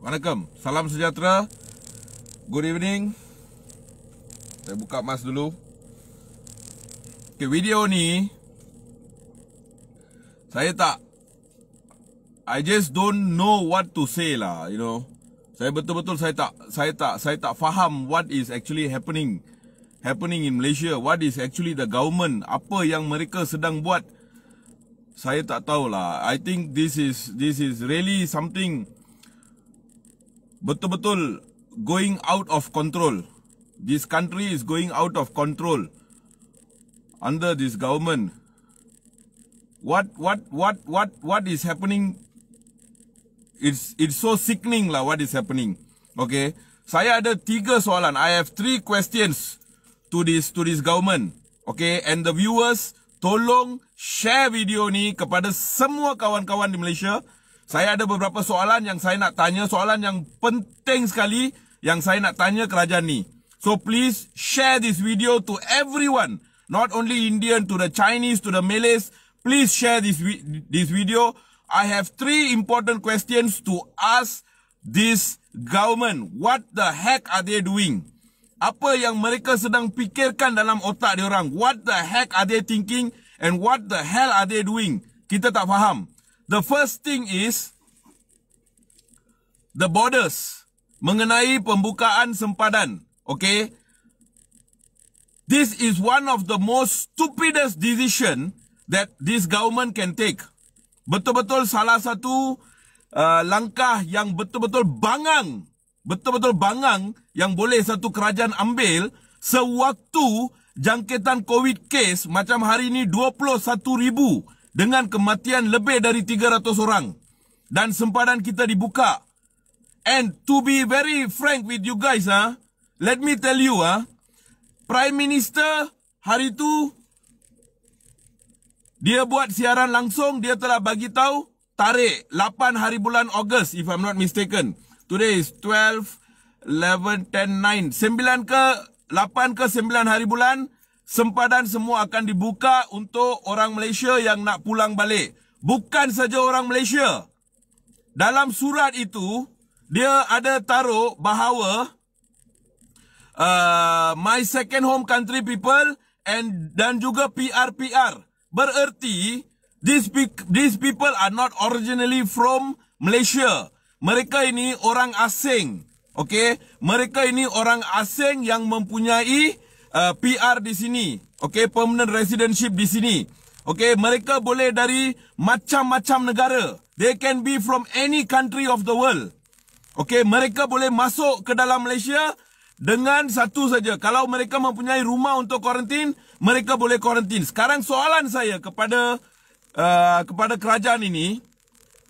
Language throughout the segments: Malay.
Assalamualaikum Salam sejahtera Good evening Saya buka mask dulu Okay video ni Saya tak I just don't know what to say lah You know Saya betul-betul saya tak Saya tak saya tak faham what is actually happening Happening in Malaysia What is actually the government Apa yang mereka sedang buat saya tak tahu lah. I think this is this is really something betul-betul going out of control. This country is going out of control under this government. What what what what what is happening? It's it's so sickening lah. What is happening? Okay, saya ada tiga soalan. I have three questions to this to this government. Okay, and the viewers, tolong share video ni kepada semua kawan-kawan di Malaysia saya ada beberapa soalan yang saya nak tanya, soalan yang penting sekali yang saya nak tanya kerajaan ni. So please share this video to everyone, not only Indian to the Chinese to the Malays. Please share this this video. I have three important questions to ask this government. What the heck are they doing? Apa yang mereka sedang fikirkan dalam otak orang? What the heck are they thinking? And what the hell are they doing? Kita tak faham. The first thing is the borders mengenai pembukaan sempadan. Okay. This is one of the most stupidest decision that this government can take. Betul-betul salah satu uh, langkah yang betul-betul bangang, betul-betul bangang yang boleh satu kerajaan ambil sewaktu jangkitan COVID case macam hari ini ribu dengan kematian lebih dari 300 orang dan sempadan kita dibuka. And to be very frank with you guys ah, let me tell you ah, Prime Minister hari tu dia buat siaran langsung dia telah bagi tahu tarik 8 hari bulan Ogos if I'm not mistaken. Today is 12 11 10 9 9 ke 8 ke 9 hari bulan sempadan semua akan dibuka untuk orang Malaysia yang nak pulang balik. Bukan saja orang Malaysia. Dalam surat itu, dia ada taruh bahawa uh, my second home country people and dan juga PRPR. Bererti, these, pe- these people are not originally from Malaysia. Mereka ini orang asing. Okay? Mereka ini orang asing yang mempunyai uh, PR di sini. Okey, permanent residentship di sini. Okey, mereka boleh dari macam-macam negara. They can be from any country of the world. Okey, mereka boleh masuk ke dalam Malaysia dengan satu saja. Kalau mereka mempunyai rumah untuk kuarantin, mereka boleh kuarantin. Sekarang soalan saya kepada uh, kepada kerajaan ini,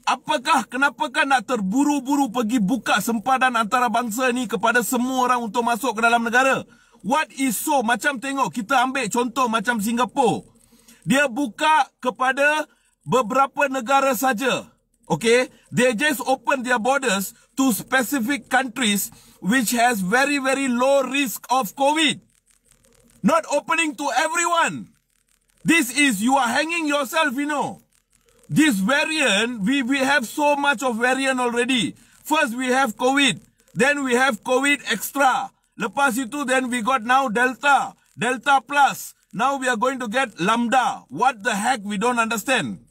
apakah kenapakah nak terburu-buru pergi buka sempadan antarabangsa ini kepada semua orang untuk masuk ke dalam negara? What is so? Macam tengok kita ambil contoh macam Singapura. Dia buka kepada beberapa negara saja. Okay, they just open their borders to specific countries which has very very low risk of COVID. Not opening to everyone. This is you are hanging yourself, you know. This variant, we we have so much of variant already. First we have COVID, then we have COVID extra. Lepas itu, then we got now Delta, Delta Plus. Now we are going to get Lambda. What the heck? We don't understand.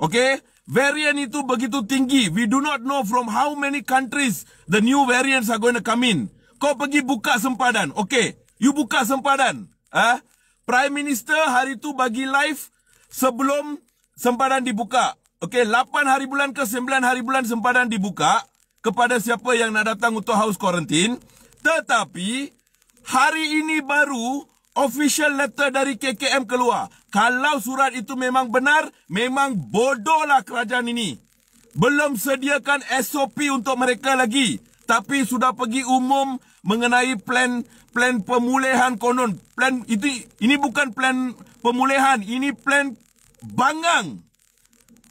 Okay? Variant itu begitu tinggi. We do not know from how many countries the new variants are going to come in. Kau pergi buka sempadan. Okay? You buka sempadan. Huh? Ha? Prime Minister hari itu bagi live sebelum sempadan dibuka. Okay? 8 hari bulan ke 9 hari bulan sempadan dibuka kepada siapa yang nak datang untuk house quarantine. Tetapi hari ini baru official letter dari KKM keluar. Kalau surat itu memang benar, memang bodohlah kerajaan ini. Belum sediakan SOP untuk mereka lagi. Tapi sudah pergi umum mengenai plan plan pemulihan konon. Plan itu ini bukan plan pemulihan, ini plan bangang.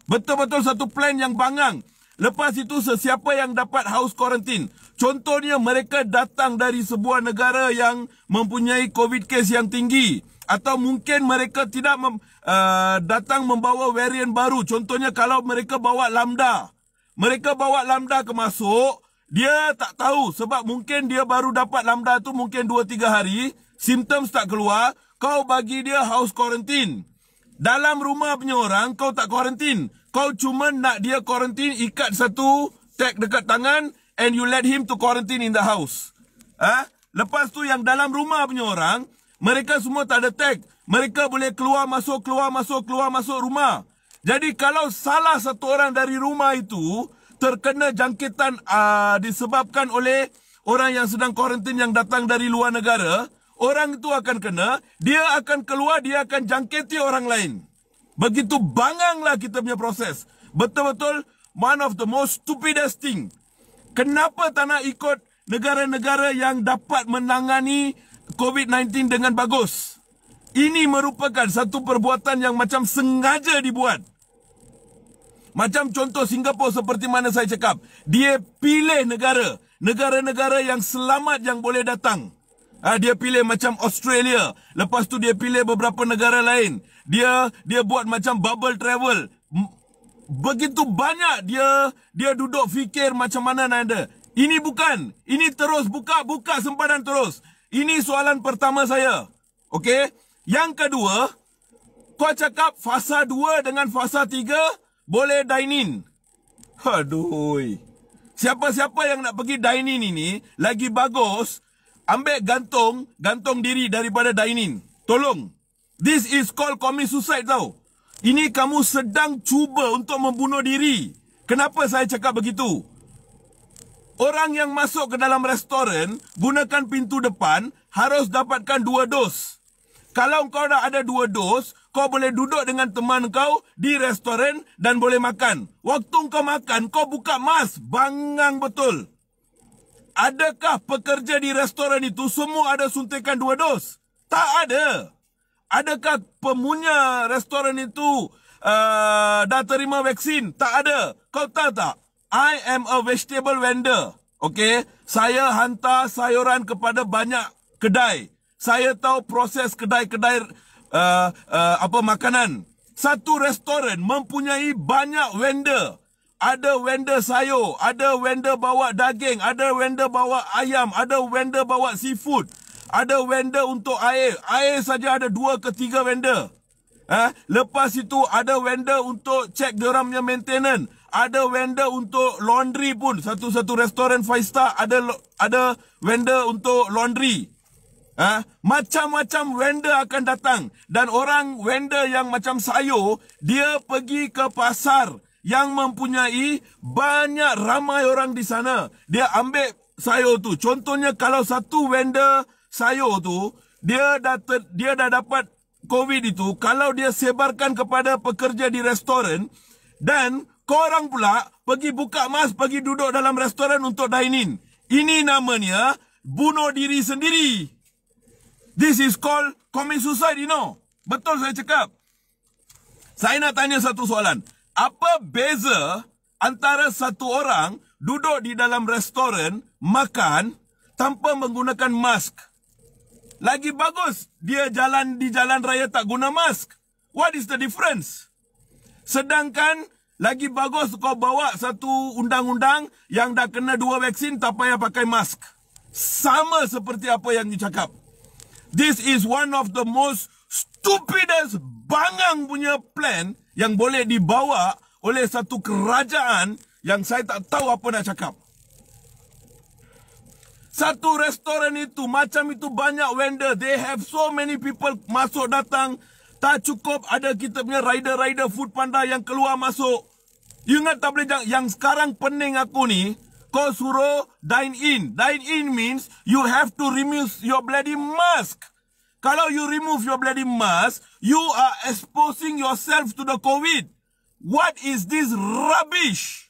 Betul-betul satu plan yang bangang. Lepas itu sesiapa yang dapat house quarantine Contohnya mereka datang dari sebuah negara yang mempunyai COVID case yang tinggi. Atau mungkin mereka tidak mem, uh, datang membawa varian baru. Contohnya kalau mereka bawa lambda. Mereka bawa lambda ke masuk. Dia tak tahu sebab mungkin dia baru dapat lambda tu mungkin 2-3 hari. Simptom tak keluar. Kau bagi dia house quarantine. Dalam rumah punya orang kau tak quarantine. Kau cuma nak dia quarantine ikat satu tag dekat tangan and you let him to quarantine in the house. Ha? Lepas tu yang dalam rumah punya orang, mereka semua tak ada tag. Mereka boleh keluar masuk, keluar masuk, keluar masuk rumah. Jadi kalau salah satu orang dari rumah itu terkena jangkitan uh, disebabkan oleh orang yang sedang kuarantin yang datang dari luar negara, orang itu akan kena, dia akan keluar, dia akan jangkiti orang lain. Begitu banganglah kita punya proses. Betul-betul one of the most stupidest thing kenapa tak nak ikut negara-negara yang dapat menangani COVID-19 dengan bagus? Ini merupakan satu perbuatan yang macam sengaja dibuat. Macam contoh Singapura seperti mana saya cakap. Dia pilih negara. Negara-negara yang selamat yang boleh datang. Ah, dia pilih macam Australia. Lepas tu dia pilih beberapa negara lain. Dia dia buat macam bubble travel begitu banyak dia dia duduk fikir macam mana anda. Ini bukan, ini terus buka buka sempadan terus. Ini soalan pertama saya. Okey. Yang kedua, kau cakap fasa 2 dengan fasa 3 boleh dine in. Aduhoi. Siapa-siapa yang nak pergi dine in ini lagi bagus ambil gantung, gantung diri daripada dine in. Tolong. This is called commit suicide tau. Ini kamu sedang cuba untuk membunuh diri. Kenapa saya cakap begitu? Orang yang masuk ke dalam restoran, gunakan pintu depan, harus dapatkan dua dos. Kalau kau dah ada dua dos, kau boleh duduk dengan teman kau di restoran dan boleh makan. Waktu kau makan, kau buka mask. Bangang betul. Adakah pekerja di restoran itu semua ada suntikan dua dos? Tak ada. Tak ada. Adakah pemunya restoran itu uh, dah terima vaksin? Tak ada. Kau tahu tak? I am a vegetable vendor. Okay? Saya hantar sayuran kepada banyak kedai. Saya tahu proses kedai-kedai uh, uh, apa makanan. Satu restoran mempunyai banyak vendor. Ada vendor sayur, ada vendor bawa daging, ada vendor bawa ayam, ada vendor bawa seafood ada vendor untuk air. Air saja ada dua ke tiga vendor. Eh, lepas itu ada vendor untuk cek geramnya maintenance. Ada vendor untuk laundry pun. Satu-satu restoran five star ada ada vendor untuk laundry. Eh, macam-macam vendor akan datang. Dan orang vendor yang macam sayur, dia pergi ke pasar yang mempunyai banyak ramai orang di sana. Dia ambil sayur tu. Contohnya kalau satu vendor sayur tu dia dah ter, dia dah dapat covid itu kalau dia sebarkan kepada pekerja di restoran dan korang pula pergi buka mask pergi duduk dalam restoran untuk dine in ini namanya bunuh diri sendiri this is called commit suicide you know betul saya cakap saya nak tanya satu soalan apa beza antara satu orang duduk di dalam restoran makan tanpa menggunakan mask lagi bagus dia jalan di jalan raya tak guna mask. What is the difference? Sedangkan lagi bagus kau bawa satu undang-undang yang dah kena dua vaksin tak payah pakai mask. Sama seperti apa yang you cakap. This is one of the most stupidest bangang punya plan yang boleh dibawa oleh satu kerajaan yang saya tak tahu apa nak cakap satu restoran itu macam itu banyak vendor they have so many people masuk datang tak cukup ada kita punya rider rider food panda yang keluar masuk you ingat tak boleh jang yang sekarang pening aku ni kau suruh dine in dine in means you have to remove your bloody mask kalau you remove your bloody mask you are exposing yourself to the covid what is this rubbish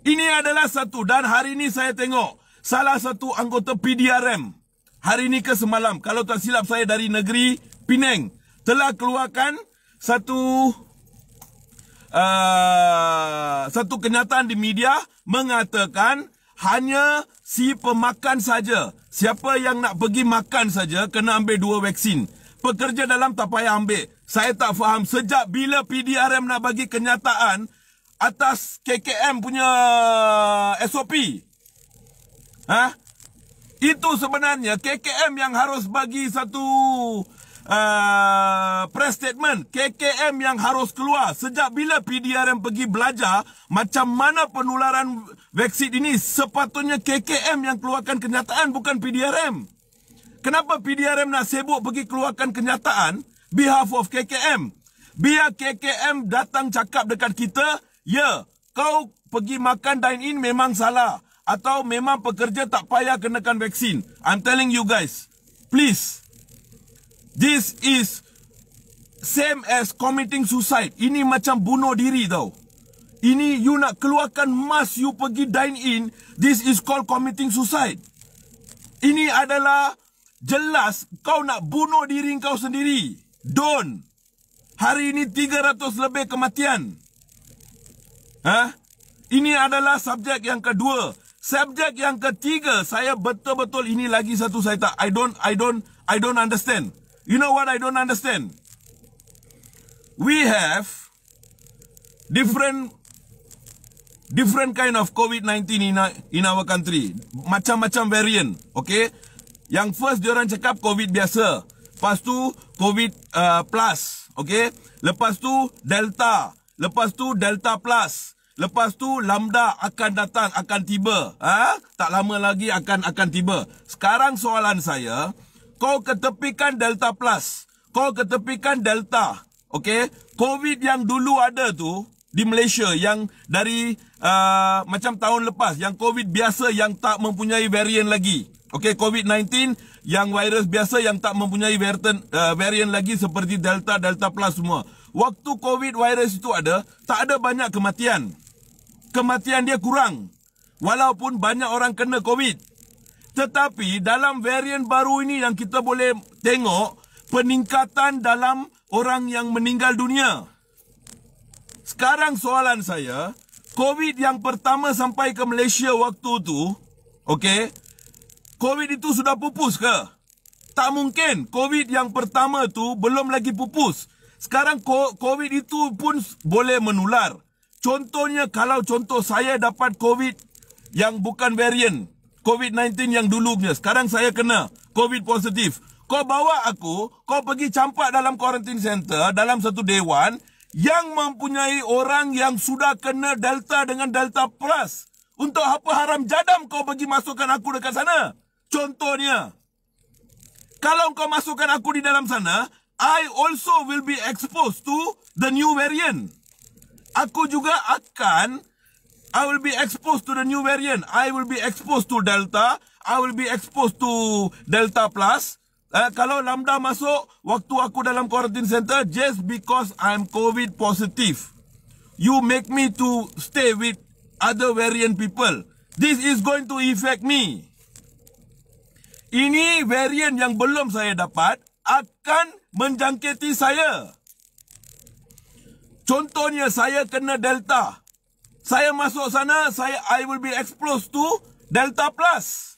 ini adalah satu dan hari ini saya tengok salah satu anggota PDRM hari ini ke semalam kalau tak silap saya dari negeri Penang telah keluarkan satu uh, satu kenyataan di media mengatakan hanya si pemakan saja siapa yang nak pergi makan saja kena ambil dua vaksin pekerja dalam tak payah ambil saya tak faham sejak bila PDRM nak bagi kenyataan atas KKM punya SOP. Ha? Itu sebenarnya KKM yang harus bagi satu uh, press statement. KKM yang harus keluar. Sejak bila PDRM pergi belajar macam mana penularan vaksin ini sepatutnya KKM yang keluarkan kenyataan bukan PDRM. Kenapa PDRM nak sibuk pergi keluarkan kenyataan behalf of KKM? Biar KKM datang cakap dekat kita, Ya, kau pergi makan dine-in memang salah. Atau memang pekerja tak payah kenakan vaksin. I'm telling you guys. Please. This is same as committing suicide. Ini macam bunuh diri tau. Ini you nak keluarkan mask you pergi dine-in. This is called committing suicide. Ini adalah jelas kau nak bunuh diri kau sendiri. Don't. Hari ini 300 lebih kematian. Ha? Ini adalah subjek yang kedua. Subjek yang ketiga, saya betul-betul ini lagi satu saya tak I don't I don't I don't understand. You know what I don't understand? We have different different kind of COVID-19 in in our country. Macam-macam varian, okay? Yang first dia orang cakap COVID biasa. Lepas tu COVID uh, plus, okay? Lepas tu Delta. Lepas tu Delta Plus. Lepas tu Lambda akan datang, akan tiba. ha? Tak lama lagi akan akan tiba. Sekarang soalan saya, kau ketepikan Delta Plus. Kau ketepikan Delta. Okey, COVID yang dulu ada tu di Malaysia yang dari uh, macam tahun lepas yang COVID biasa yang tak mempunyai varian lagi. Okey, COVID-19 yang virus biasa yang tak mempunyai varian, uh, varian lagi seperti Delta, Delta Plus semua waktu COVID virus itu ada, tak ada banyak kematian. Kematian dia kurang. Walaupun banyak orang kena COVID. Tetapi dalam varian baru ini yang kita boleh tengok, peningkatan dalam orang yang meninggal dunia. Sekarang soalan saya, COVID yang pertama sampai ke Malaysia waktu itu, okay, COVID itu sudah pupus ke? Tak mungkin COVID yang pertama tu belum lagi pupus. Sekarang COVID itu pun boleh menular. Contohnya kalau contoh saya dapat COVID yang bukan varian. COVID-19 yang dulunya. Sekarang saya kena COVID positif. Kau bawa aku, kau pergi campak dalam quarantine center, dalam satu dewan yang mempunyai orang yang sudah kena Delta dengan Delta Plus. Untuk apa haram jadam kau pergi masukkan aku dekat sana? Contohnya, kalau kau masukkan aku di dalam sana, I also will be exposed to the new variant. Aku juga akan, I will be exposed to the new variant. I will be exposed to Delta. I will be exposed to Delta Plus. Uh, kalau Lambda masuk, waktu aku dalam quarantine center, just because I'm COVID positive. You make me to stay with other variant people. This is going to affect me. Ini variant yang belum saya dapat, akan menjangkiti saya. Contohnya saya kena Delta. Saya masuk sana, saya I will be exposed to Delta Plus.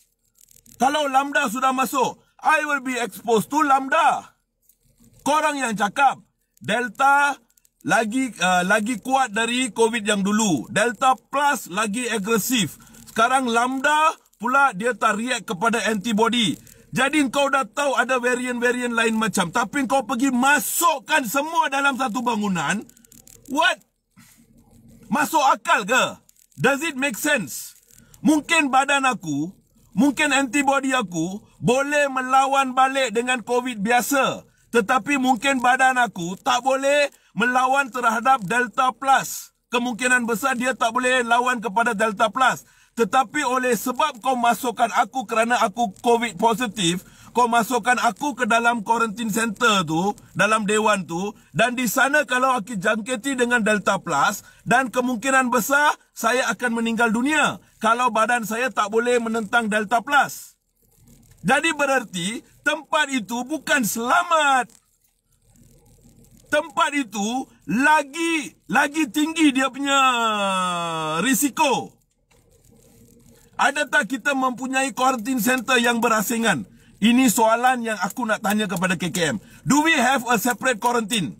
Kalau Lambda sudah masuk, I will be exposed to Lambda. Korang yang cakap, Delta lagi uh, lagi kuat dari COVID yang dulu. Delta Plus lagi agresif. Sekarang Lambda pula dia tak react kepada antibody. Jadi kau dah tahu ada varian-varian lain macam. Tapi kau pergi masukkan semua dalam satu bangunan. What? Masuk akal ke? Does it make sense? Mungkin badan aku, mungkin antibody aku boleh melawan balik dengan COVID biasa. Tetapi mungkin badan aku tak boleh melawan terhadap Delta Plus. Kemungkinan besar dia tak boleh lawan kepada Delta Plus. Tetapi oleh sebab kau masukkan aku kerana aku COVID positif, kau masukkan aku ke dalam quarantine center tu, dalam dewan tu, dan di sana kalau aku jangkiti dengan Delta Plus, dan kemungkinan besar saya akan meninggal dunia kalau badan saya tak boleh menentang Delta Plus. Jadi berarti tempat itu bukan selamat. Tempat itu lagi lagi tinggi dia punya risiko. Adakah kita mempunyai quarantine center yang berasingan? Ini soalan yang aku nak tanya kepada KKM. Do we have a separate quarantine?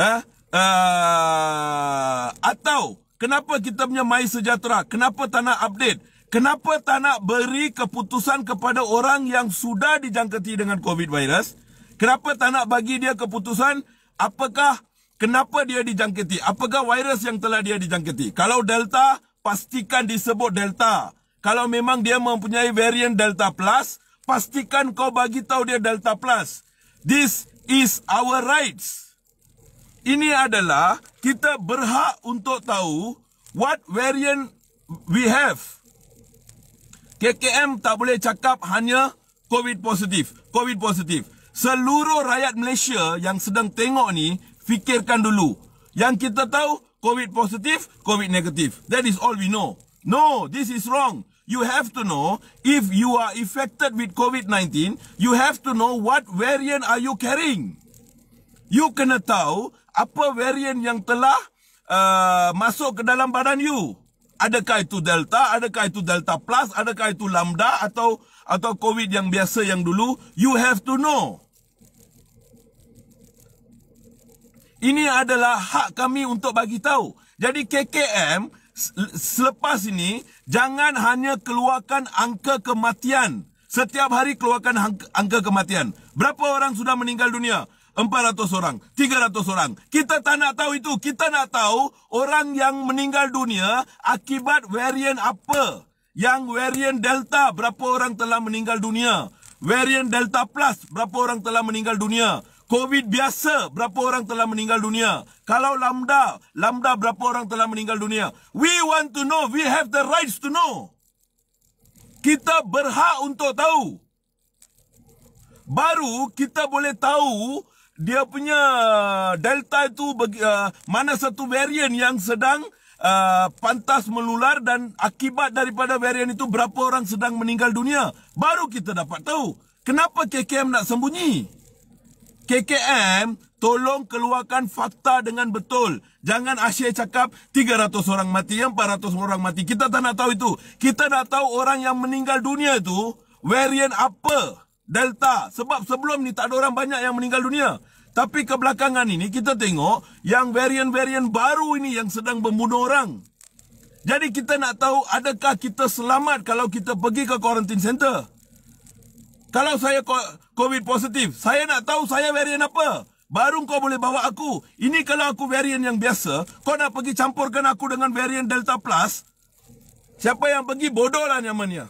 Eh? Uh, atau kenapa kita punya Mai Sejahtera? Kenapa tak nak update? Kenapa tak nak beri keputusan kepada orang yang sudah dijangkiti dengan COVID virus? Kenapa tak nak bagi dia keputusan apakah kenapa dia dijangkiti? Apakah virus yang telah dia dijangkiti? Kalau Delta, pastikan disebut Delta. Kalau memang dia mempunyai varian Delta Plus, pastikan kau bagi tahu dia Delta Plus. This is our rights. Ini adalah kita berhak untuk tahu what variant we have. KKM tak boleh cakap hanya COVID positif. COVID positif. Seluruh rakyat Malaysia yang sedang tengok ni, fikirkan dulu. Yang kita tahu, COVID positif, COVID negatif. That is all we know. No, this is wrong. You have to know if you are affected with COVID-19, you have to know what variant are you carrying. You kena tahu apa variant yang telah uh, masuk ke dalam badan you. Adakah itu Delta, adakah itu Delta Plus, adakah itu Lambda atau atau COVID yang biasa yang dulu. You have to know. Ini adalah hak kami untuk bagi tahu. Jadi KKM selepas ini jangan hanya keluarkan angka kematian. Setiap hari keluarkan angka kematian. Berapa orang sudah meninggal dunia? 400 orang, 300 orang. Kita tak nak tahu itu. Kita nak tahu orang yang meninggal dunia akibat varian apa? Yang varian Delta, berapa orang telah meninggal dunia? Varian Delta Plus, berapa orang telah meninggal dunia? COVID biasa, berapa orang telah meninggal dunia? Kalau lambda, lambda berapa orang telah meninggal dunia? We want to know, we have the rights to know. Kita berhak untuk tahu. Baru kita boleh tahu dia punya uh, delta itu bagi, uh, mana satu varian yang sedang uh, pantas melular dan akibat daripada varian itu berapa orang sedang meninggal dunia. Baru kita dapat tahu. Kenapa KKM nak sembunyi? KKM tolong keluarkan fakta dengan betul. Jangan Asyik cakap 300 orang mati, 400 orang mati. Kita tak nak tahu itu. Kita nak tahu orang yang meninggal dunia itu varian apa? Delta. Sebab sebelum ni tak ada orang banyak yang meninggal dunia. Tapi kebelakangan ini kita tengok yang varian-varian baru ini yang sedang membunuh orang. Jadi kita nak tahu adakah kita selamat kalau kita pergi ke quarantine center? Kalau saya COVID positif, saya nak tahu saya varian apa. Baru kau boleh bawa aku. Ini kalau aku varian yang biasa, kau nak pergi campurkan aku dengan varian Delta Plus. Siapa yang pergi bodoh lah namanya.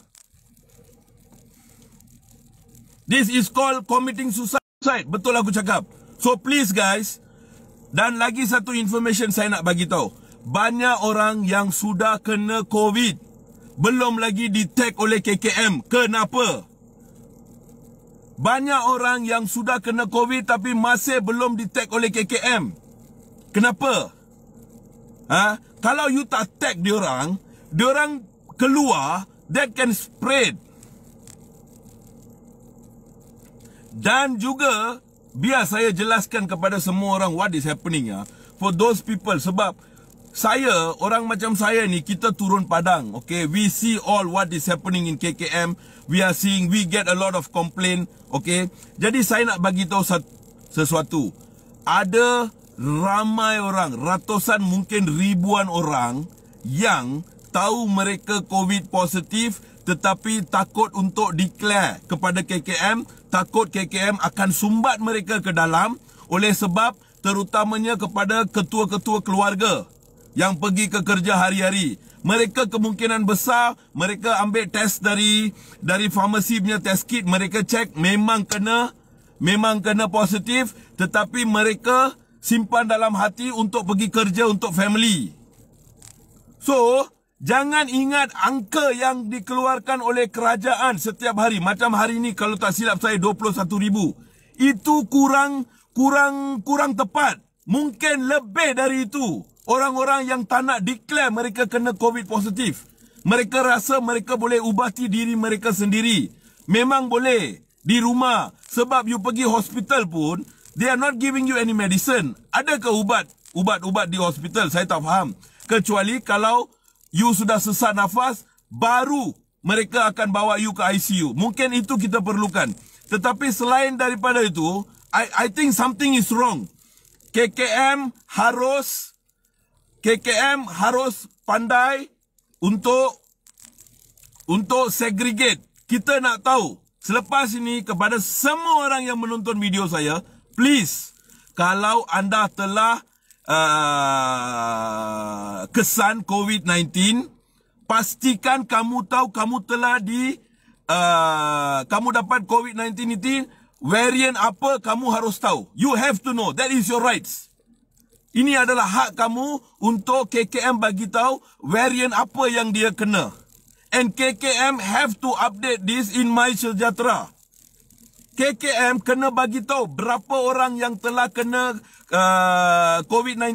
This is called committing suicide. Betul aku cakap. So please guys. Dan lagi satu information saya nak bagi tahu. Banyak orang yang sudah kena COVID. Belum lagi di tag oleh KKM. Kenapa? Kenapa? Banyak orang yang sudah kena COVID tapi masih belum detect oleh KKM. Kenapa? Ha? Kalau you tak tag diorang, diorang keluar, that can spread. Dan juga, biar saya jelaskan kepada semua orang what is happening ya. For those people, sebab saya, orang macam saya ni, kita turun padang. Okay, we see all what is happening in KKM. We are seeing, we get a lot of complaint. Okey. Jadi saya nak bagi tahu sesuatu. Ada ramai orang, ratusan mungkin ribuan orang yang tahu mereka COVID positif tetapi takut untuk declare kepada KKM, takut KKM akan sumbat mereka ke dalam oleh sebab terutamanya kepada ketua-ketua keluarga yang pergi ke kerja hari-hari. Mereka kemungkinan besar mereka ambil test dari dari farmasi punya test kit, mereka cek memang kena memang kena positif tetapi mereka simpan dalam hati untuk pergi kerja untuk family. So, jangan ingat angka yang dikeluarkan oleh kerajaan setiap hari. Macam hari ini kalau tak silap saya 21,000. Itu kurang kurang kurang tepat. Mungkin lebih dari itu orang-orang yang tak nak declare mereka kena COVID positif. Mereka rasa mereka boleh ubati diri mereka sendiri. Memang boleh di rumah sebab you pergi hospital pun they are not giving you any medicine. Ada ke ubat ubat-ubat di hospital? Saya tak faham. Kecuali kalau you sudah sesak nafas baru mereka akan bawa you ke ICU. Mungkin itu kita perlukan. Tetapi selain daripada itu, I I think something is wrong. KKM harus KKM harus pandai untuk untuk segregate. Kita nak tahu selepas ini kepada semua orang yang menonton video saya, please kalau anda telah uh, kesan COVID-19, pastikan kamu tahu kamu telah di uh, kamu dapat COVID-19 ini varian apa kamu harus tahu. You have to know. That is your rights. Ini adalah hak kamu untuk KKM bagi tahu varian apa yang dia kena. And KKM have to update this in my sejahtera. KKM kena bagi tahu berapa orang yang telah kena uh, COVID-19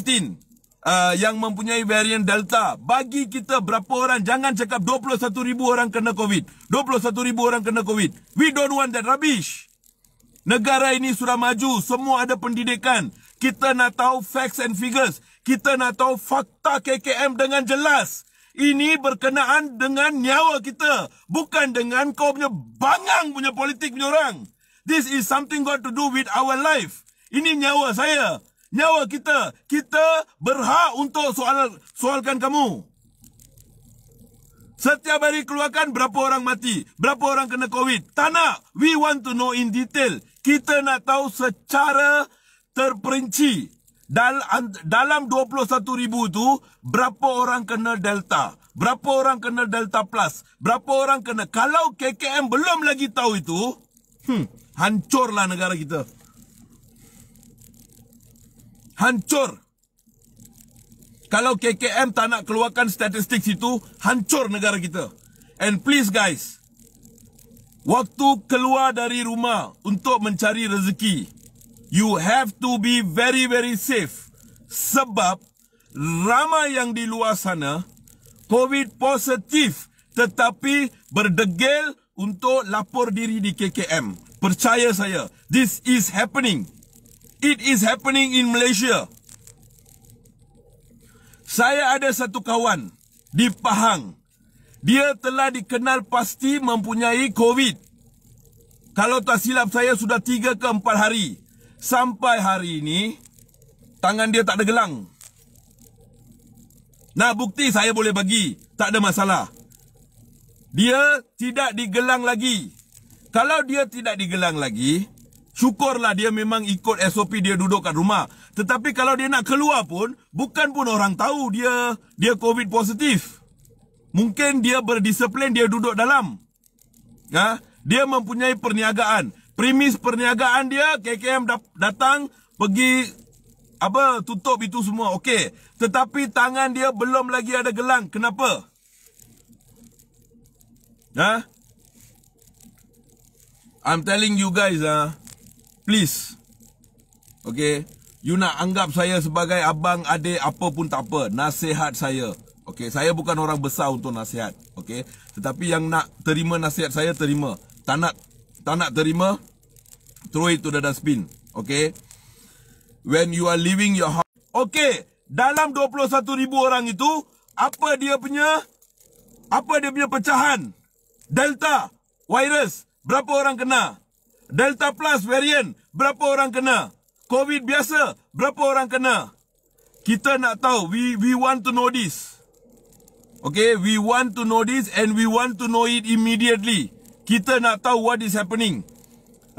uh, yang mempunyai varian Delta. Bagi kita berapa orang, jangan cakap 21,000 orang kena COVID. 21,000 orang kena COVID. We don't want that rubbish. Negara ini sudah maju, semua ada pendidikan. Kita nak tahu facts and figures. Kita nak tahu fakta KKM dengan jelas. Ini berkenaan dengan nyawa kita. Bukan dengan kau punya bangang punya politik punya orang. This is something got to do with our life. Ini nyawa saya. Nyawa kita. Kita berhak untuk soal soalkan kamu. Setiap hari keluarkan berapa orang mati. Berapa orang kena COVID. Tak nak. We want to know in detail. Kita nak tahu secara terperinci dal dalam ribu tu berapa orang kena Delta, berapa orang kena Delta Plus, berapa orang kena. Kalau KKM belum lagi tahu itu, hmm, hancurlah negara kita. Hancur. Kalau KKM tak nak keluarkan statistik situ, hancur negara kita. And please guys, waktu keluar dari rumah untuk mencari rezeki, you have to be very very safe sebab ramai yang di luar sana covid positif tetapi berdegil untuk lapor diri di KKM percaya saya this is happening it is happening in Malaysia saya ada satu kawan di Pahang dia telah dikenal pasti mempunyai covid kalau tak silap saya sudah 3 ke 4 hari. Sampai hari ini Tangan dia tak ada gelang Nah bukti saya boleh bagi Tak ada masalah Dia tidak digelang lagi Kalau dia tidak digelang lagi Syukurlah dia memang ikut SOP dia duduk kat rumah Tetapi kalau dia nak keluar pun Bukan pun orang tahu dia Dia COVID positif Mungkin dia berdisiplin dia duduk dalam ha? Dia mempunyai perniagaan premis perniagaan dia KKM datang pergi apa tutup itu semua okey tetapi tangan dia belum lagi ada gelang kenapa nah ha? I'm telling you guys ah ha? please okey you nak anggap saya sebagai abang adik apa pun tak apa nasihat saya okey saya bukan orang besar untuk nasihat okey tetapi yang nak terima nasihat saya terima tak nak tak nak terima throw it to the dustbin. Okay. When you are leaving your house. Okay. Dalam 21 ribu orang itu, apa dia punya, apa dia punya pecahan? Delta virus, berapa orang kena? Delta plus variant, berapa orang kena? Covid biasa, berapa orang kena? Kita nak tahu, we we want to know this. Okay, we want to know this and we want to know it immediately. Kita nak tahu what is happening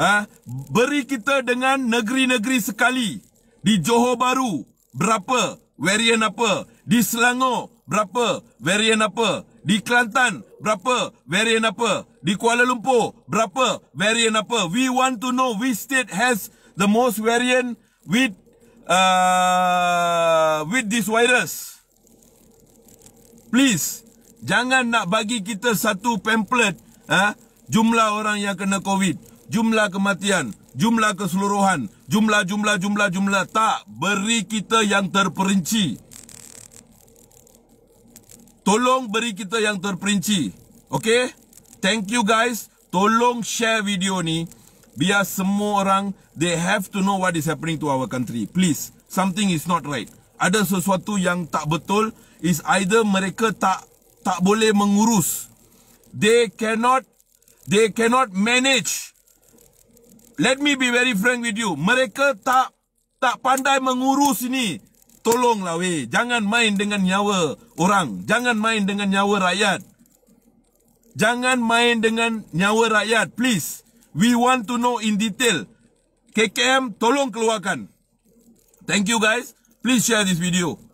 ha? beri kita dengan negeri-negeri sekali. Di Johor Baru, berapa? Varian apa? Di Selangor, berapa? Varian apa? Di Kelantan, berapa? Varian apa? Di Kuala Lumpur, berapa? Varian apa? We want to know which state has the most variant with uh, with this virus. Please, jangan nak bagi kita satu pamphlet ha? jumlah orang yang kena COVID jumlah kematian, jumlah keseluruhan, jumlah jumlah jumlah jumlah tak beri kita yang terperinci. Tolong beri kita yang terperinci. Okay? Thank you guys. Tolong share video ni biar semua orang they have to know what is happening to our country. Please, something is not right. Ada sesuatu yang tak betul is either mereka tak tak boleh mengurus. They cannot they cannot manage Let me be very frank with you. Mereka tak tak pandai mengurus ini. Tolonglah weh. Jangan main dengan nyawa orang. Jangan main dengan nyawa rakyat. Jangan main dengan nyawa rakyat. Please. We want to know in detail. KKM tolong keluarkan. Thank you guys. Please share this video.